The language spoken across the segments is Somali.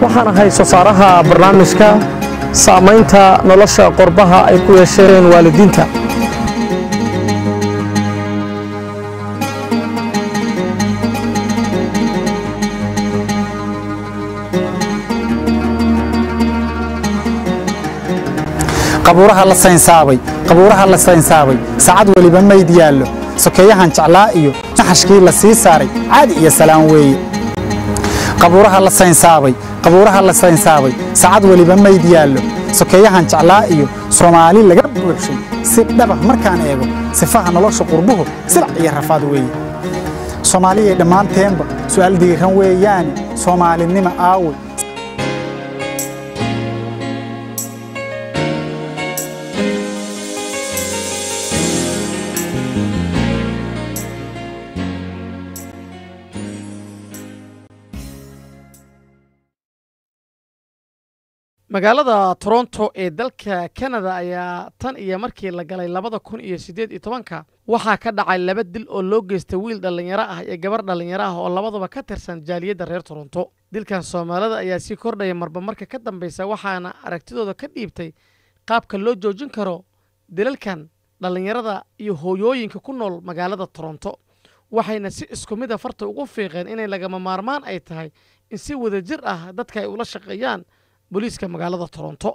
waxaan ahay soosaaraha barnaamijka saamaynta nolosha qorbaha ay ku yeesheen waalidiinta qabuuraha la saynsaabay qabuuraha la saynsaabay saacad weliba mayd yaallo sokeeyahan jeclaa iyo naxashkii la sii saaray caadi iyo salaam weeye qabuuraha la saynsaabay qabuuraha la saynsaabay saacad weliba mayd yaallo sokeeyahan jeclaa iyo soomaali laga buuxshay si dhaba markaan eego sifaha nolosha qurbuhu silac iyo rafaad weeye soomaaliya dhammaanteenba su'aal diiran weeyaane soomaalinima aawe magaalada toronto ee dalka kanada ayaa tan iyo markii la galay labada kun iyo siddeed iyo tobanka waxaa ka dhacay laba dil oo loo geystay wiil dhallinyaro ah iyo gabar dhallinyaro ah oo labadaba ka tirsan jaaliyadda reer toronto dilkan soomaalida ayaa sii kordhaya marba marka ka dambaysa waxaana aragtidooda ka dhiibtay qaabka loo joojin karo dilalkan dhallinyarada iyo hooyooyinka ku nool magaalada toronto waxayna si isku mida ah farta ugu fiiqeen inay lagama maarmaan ay tahay in si wada jir ah dadka ay ula shaqeeyaan boliiska magaalada toronto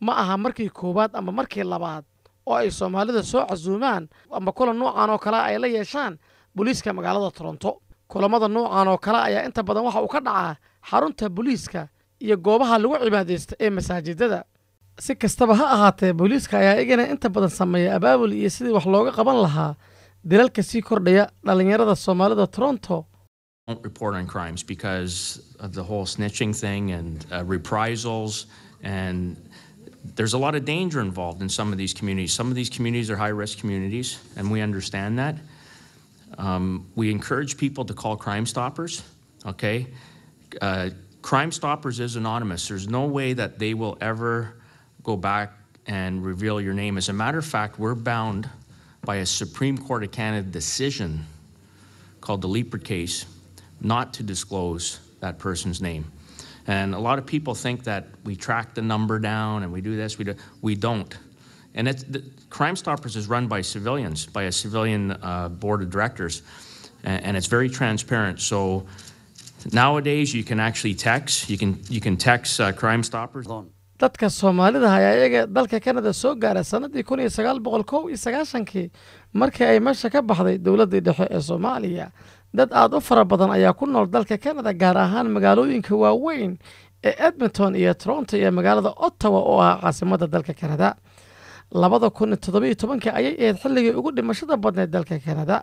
ma aha markii koowaad ama markii labaad oo ay soomaalida soo casuumaan ama kulan nuucan oo kale ay la yeeshaan boliiska magaalada toronto kulamada nuucan oo kale ayaa inta badan waxa uu ka dhacaa xarunta boliiska iyo goobaha lagu cibaadaysta ee masaajidada si kastaba ha ahaatee booliiska ayaa igana inta badan sameeya abaabul iyo sidii wax looga qaban lahaa dilalka sii kordhaya dhallinyarada soomaalida toronto do not report on crimes because of the whole snitching thing and uh, reprisals and there's a lot of danger involved in some of these communities. Some of these communities are high-risk communities, and we understand that. Um, we encourage people to call Crime Stoppers, okay? Uh, Crime Stoppers is anonymous. There's no way that they will ever go back and reveal your name. As a matter of fact, we're bound by a Supreme Court of Canada decision called the Leaper case not to disclose that person's name. And a lot of people think that we track the number down and we do this, we, do, we don't. And it's, the, Crime Stoppers is run by civilians, by a civilian uh, board of directors, and, and, it's very transparent. So nowadays you can actually text, you can, you can text uh, Crime Stoppers. dadka soomaalida dalka kanada soo kun iyo sagaal boqol kow iyo sagaashankii markii ay meesha ka baxday dowladdii dhexe ee soomaaliya dad aada u fara badan ayaa ku nool dalka kanada gaar ahaan magaalooyinka waaweyn ee edmonton iyo toronto iyo magaalada ottawa oo ah caasimada dalka kanada labada kun iyo toddobiyo tobankii ayay ahayd xilligii ugu dhimashada badneed dalka kanada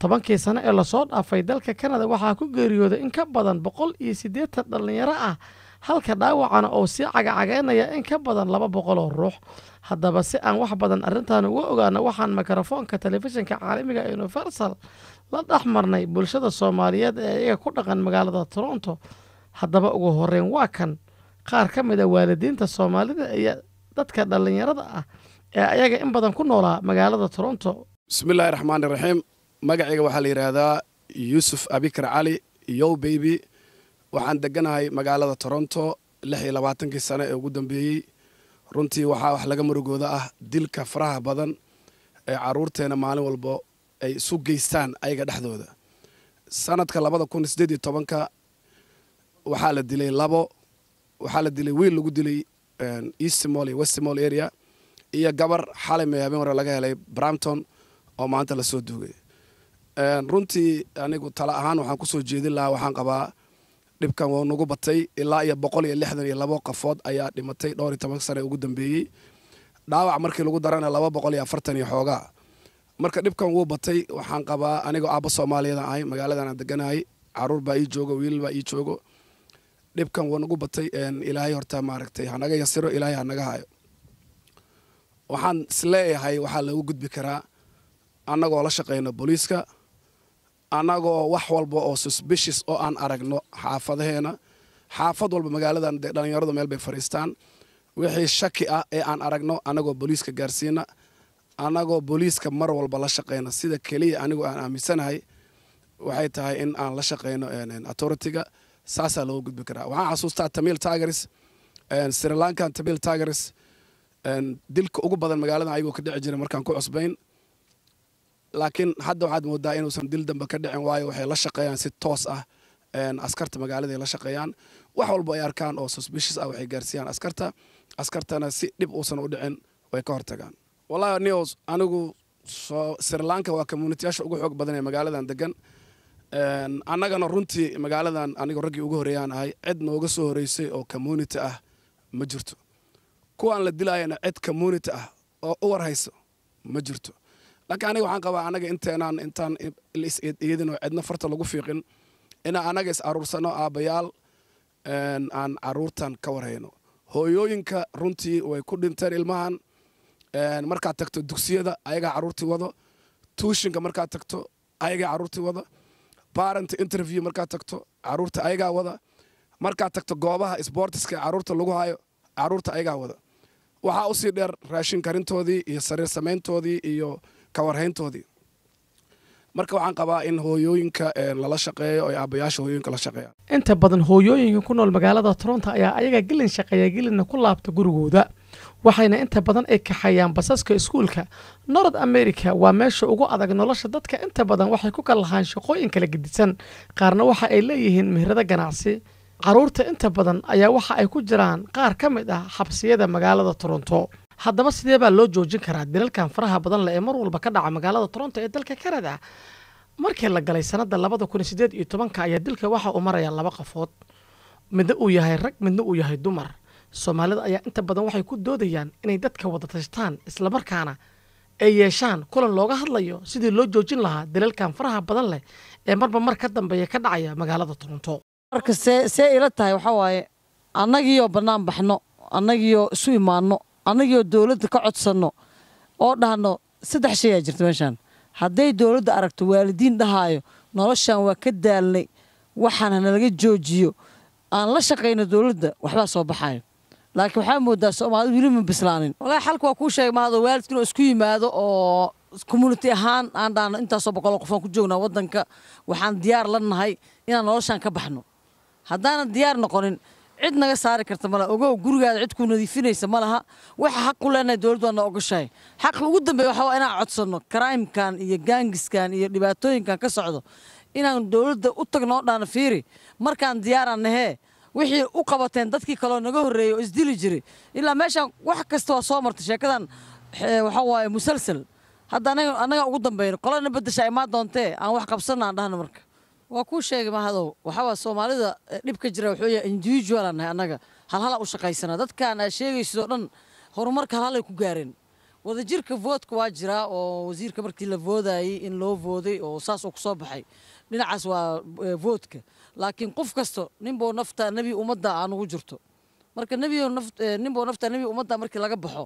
tobankii sano ee lasoo dhaafay dalka kanada waxaa ku geeriyooday in ka badan boqol iyo siddeetan dhallinyaro ah halka dhaawacana oo sii cagacageynaya in ka badan laba boqol oo ruux haddaba si aan wax badan arrintan uga ogaano waxaan mikrofoonka telefishinka caalamiga ah universal la dhex marnay bulshada soomaaliyeed ee iyaga ku dhaqan magaalada toronto haddaba ugu horreyn waa kan qaar ka mid a ah waalidiinta soomaalida iyo dadka dhallinyarada ah ee ayaga in badan ku noolaa magaalada toronto bismillahi raxmaani raxiim magacayga waxaa la yidhaahdaa yuusuf abikar cali yow beybi waxaan deganahay magaalada toronto lix iyo labaatankii sane ee ugu dambeeyey runtii waxaa wax laga murugooda ah dilka faraha badan ee carruurteena maalin walbo ay isu geystaan ayaga dhexdooda sanadka labada kun sideed iyo tobanka waxaa la dilay labo waxaa la dilay wiil lagu dilay eastmol iyo westmol area iyo gabar xalay may habeen hore laga helay brampton oo maanta lasoo duugay runtii anigu tala ahaan waxaan kusoo jeedin lahaa waxaan qabaa dhibkan wau nagu batay ilaa iyo boqol iyo lixdan iyo labo qafood ayaa dhimatay dhowr iyo toban sane ugu dambeeyey dhaawac markii lagu darana laba boqol iyo afartan iyo xoogaa marka dhibkan wuu batay waxaan qabaa anigoo aabo soomaaliyadan ahay magaaladanaan deganahay caruur baa ii joogo wiilal baa ii joogo dhibkan wuu nagu batay ilaahay horta maaragtay hanaga yasiro ilaahay hanaga hayo waxaan isleeyahay waxaa lagu gudbi karaa annagoo la shaqayno boliiska annagoo wax walba oo suspicious oo aan aragno xaafadaheena xaafad walba magaaladan dee dhallinyaradu meel bay fadhiistaan wixii shaki ah ee aan aragno annagoo boliiska gaarsiina annagoo booliiska mar walba la shaqeyno sida keliya anigu aan aaminsanahay waxay tahay in aan la shaqeyno authority-ga saasaa looga gudbi karaa waxaan xasuustaa tamil tigers sri tamil tigers dilka ugu badan magaalada ayagoo ka dhici jira markaan ku cusbayn laakiin hadda waxaad moodaa inuusan dil dambe ka dhicin waayo waxay la shaqeeyaan si toos ah askarta magaaladaay la shaqeeyaan wax walba ay arkaan oo suspicious ah waxay gaarsiiyaan askarta askartana si dhib uusan u dhicin way ka hortagaan wallahi news anigu soo sirlanka waa communitiyaasha ugu xoog badan ee magaaladan degan annagana runtii magaaladan aniga raggii ugu horreeyaan ahay cid nooga soo horreysay oo community ah ma jirto kuwaan la dilaayana cid community ah oo uwar hayso ma jirto laakiin aniga waxaan qabaa annaga inteenaan intaan is-eediyadinoo cidna farta lagu fiiqin inaan annaga is aruursano aabbayaal aan caruurtan ka warhayno hooyooyinka runtii way ku dhinteen ilmahan markaad tagto dugsiyada ayagaa caruurtii wado tuushinka markaad tagto ayagaa caruurtii wada barent interview markaad tagto caruurta ayagaa wada markaad tagto goobaha sportiska caruurta lagu hayo caruurta ayagaa wada waxaa usii dheer raashin karintoodii iyo sariir samayntoodii iyo kawarhayntoodii marka waxaan qabaa in hooyooyinka lala shaqeeyo oy aabbayaasha hooyooyinka la shaqeeyaan inta badan hooyooyinka ku nool magaalada toronto ayaa ayaga gelin shaqeeya gelinna ku laabta gurigooda waxayna inta badan ay kaxayaan basaska iskuulka north america waa meesha ugu adag nolosha dadka inta badan waxay ku kallahaan shaqooyin kala gedisan qaarna waxa ay leeyihiin meherado ganacsi caruurta inta badan ayaa waxa ay ku jiraan qaar ka mid ah xabsiyada magaalada toronto haddaba sidee baa loo joojin karaa dilalkan faraha badan le ee mar walba ka dhaca magaalada toronto ee dalka kanada markii la galay sanadda labada kun sideed iyo tobanka ayaa dilka waxa uu maraya laba qofood midna uu yahay rag midna uu yahay dumar soomaalida ayaa inta badan waxay ku doodayaan inay dadka wada tashtaan islamarkaana ay yeeshaan kulan looga hadlayo sidii loo joojin lahaa dalalkan faraha badan leh ee marba mar ka dambeeya ka dhacaya magaalada toronto marka see ila tahay waxaa waaye annagiioo bannaan baxno annagiioo isu imaanno annagiioo dowladda ka codsanno oo dhahno saddex shay jirta meeshaan hadday dowladda aragto waalidiin dhahaayo noloshaan waa ka daalnay waxaan nalaga joojiyo aan la shaqayno dowladda waxbaa soo baxaayo laakiin waxaa moodaa soomaali weli ma bislaanin walahi xalka waa kuu sheega mahado waalidka isku yimaado oo community ahaan aan dhaano intaasoo boqoloo qofaan ku joognaa waddanka waxaan diyaar la nahay inaan noloshaan ka baxno haddaanan diyaar noqonin cid naga saari karta mala ogow gurigaada cid ku nadiifinaysa ma laha waxa xaq ku leenahay dowladd waa na ogoshahay xaqa ugu dambeeya waxa waa inaan codsanno karaimkan iyo gaangiskan iyo dhibaatooyinkan ka socdo inaan dowladda u tagno dhaana fiiri markaan diyaaraan nahee wixii u qabateen dadkii kaloo naga horreeyey oo isdili jiray ilaa meeshaan wax kasta waa soo martay sheekadan eh, waxaa waaye musalsal hadda annagaa ugu dambayno qolana beddesha imaan doontee aan wax qabsanna aan dhahno marka waa kuu sheegay mahadow waxaawaa soomaalida eh, dhib ka jira wuxuu yahay individual aan annaga halhalaa u shaqaysana dadkaan aa sheegaysidoo dhan horumarka halhalay ku gaareen wadajirka voodka waa jiraa oo wasiirka markii la voodayey in loo vooday oo saas uu kusoo baxay dhinacaas waa voodka laakiin qof kasta ninboo nafta nebi ummadda aan ugu jirto marka nebiyo ninboo nafta nebi ummadda markii laga baxo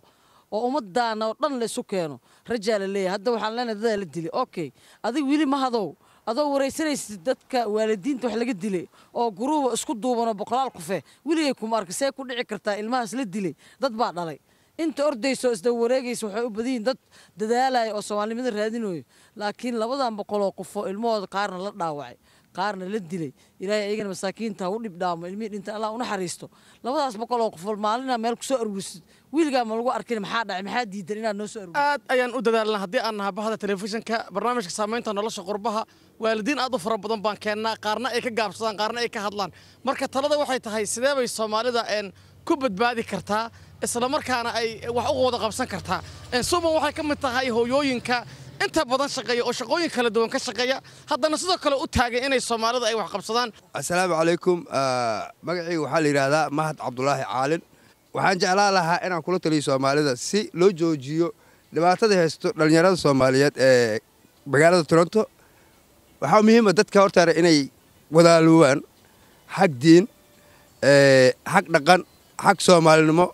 oo ummaddaana oo dhan laysu keeno rajaa la leeyahay hadda waxaan leenahay dadaa la dilay okay adiga weli ma hadow adoo waraysanaysid dadka waalidiinta wax laga dilay oo guruuba isku duubanoo boqolaal qufe weligay kuma arka see ku dhici kartaa ilmahaas la dilay dad baa dhalay inta ordayso isda wareegaysa waxay u badan yihiin dad dadaalaya oo soomaalinimada raadinayo laakiin labadan boqoloo qofoo ilmahooda qaarna la dhaawacay qaarna la dilay ilaahay ayagana masaakiinta ha u dhib dhaamo ilmihii dhinta allah u naxariisto labadaas boqoloo qofoo maalina meel kusoo soo wiilgaa ma lagu arkin maxaa dhacay maxaa diidan inaad noo soo arwisid aad ayaan u dadaalnaa haddii aan nahay bahda telefishinka barnaamijka saamaynta nolosha qurbaha waalidiin aad u fara badan baan keennaa qaarna ay ka gaabsadaan qaarna ay ka hadlaan marka talada waxay tahay sidee bay soomaalida ku badbaadi kartaa isla markaana ay wax u wada qabsan kartaa suuban waxay ka mid tahay hooyooyinka inta badan shaqeeya oo shaqooyin kala duwan ka shaqeeya haddana sidoo kale u taagay inay soomaalida ay wax qabsadaan assalaamu calaykum magacayga waxaa la yidhaahdaa mahad cabdulaahi caalin waxaan jeclaan lahaa inaan kula taliyo soomaalida si loo joojiyo dhibaatadai haysto dhallinyarada soomaaliyeed ee magaalada toronto waxaa muhiima ah dadka hortaana inay wadaaloowaan xag diin xag dhaqan xag soomaalinimo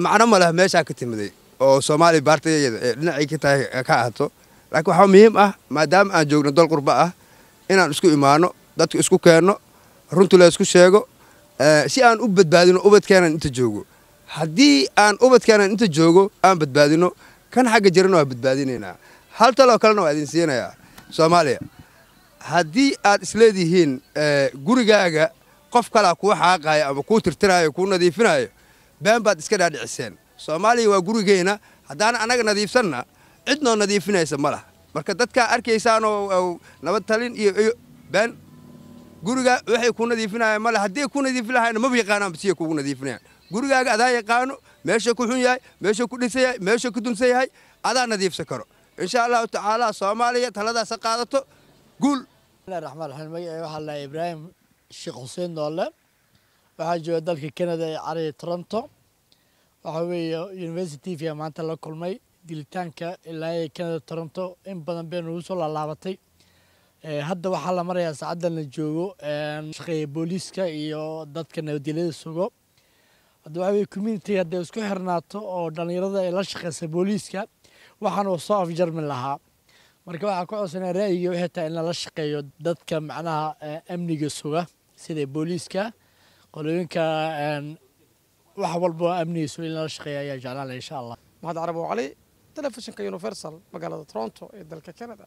macno maleh meeshaa ka timiday oo soomaaliya baartayada ee dhinacii ka tahay ka ahaato laakiin waxaa muhiim ah maadaama aan joogno dal qurba ah inaan isku imaano dadka isku keenno runtii la isku sheego eh, si aan u badbaadino ubadkeenaan inta joogo haddii aan ubadkeenaan inta joogo aan badbaadino kan xagga jirana waa badbaadinaynaa hal taloo kalena waa idin siinayaa soomaaliya haddii aad isleedihiin eh, gurigaaga qof kalaa kuu xaaqaayo ama kuu tirtirayo kuu nadiifinayo been baad iska dhaadhiciseen soomaaliya waa gurigeena haddaan annaga nadiifsanna cidnoo nadiifinaysa ma lah marka dadkaa arkaysaanoo nabadtalin talin iyo been guriga waxay ku nadiifinayaan male haddii ku nadiifi lahaayna maba yaqaanaan siya kugu nadiifinayaan gurigaaga adaa yaqaano meesha ku xun yahay meesha ku dhisan yahay meesha ku dunsan yahay adaa nadiifsan karo insha allahu tacaala soomaaliya taladaasa qaadato guul raxmaan raxiim magaceey waxaa lahaa ibraahim sheekh xuseen doole waxaa jooga dalka canada ee cariya toronto waxaa weeye universityvia maanta la kulmay dilitaanka ilaa ee canada toronto in badan bay nagu soo laalaabatay eh, hadda waxaa la marayaa saacaddan la joogo ehm, shaqeeya booliiska iyo dadka nabadilyada sugo hadda waxaa weye community hadday isku xirnaato oo dhallinyarada ee la shaqeysa booliiska waxaan soo afjarmi lahaa marka waxaa ku codsanaa ra'yiga waxay tahay in lala shaqeeyo dadka macnaha eh, amniga suga sida booliiska qolooyinka wax walba amnigiisu in lala shaqeeya ayaa jeclaan laha insha allah maxamed carab oo cali telefishinka universal magaalada toronto ee dalka canada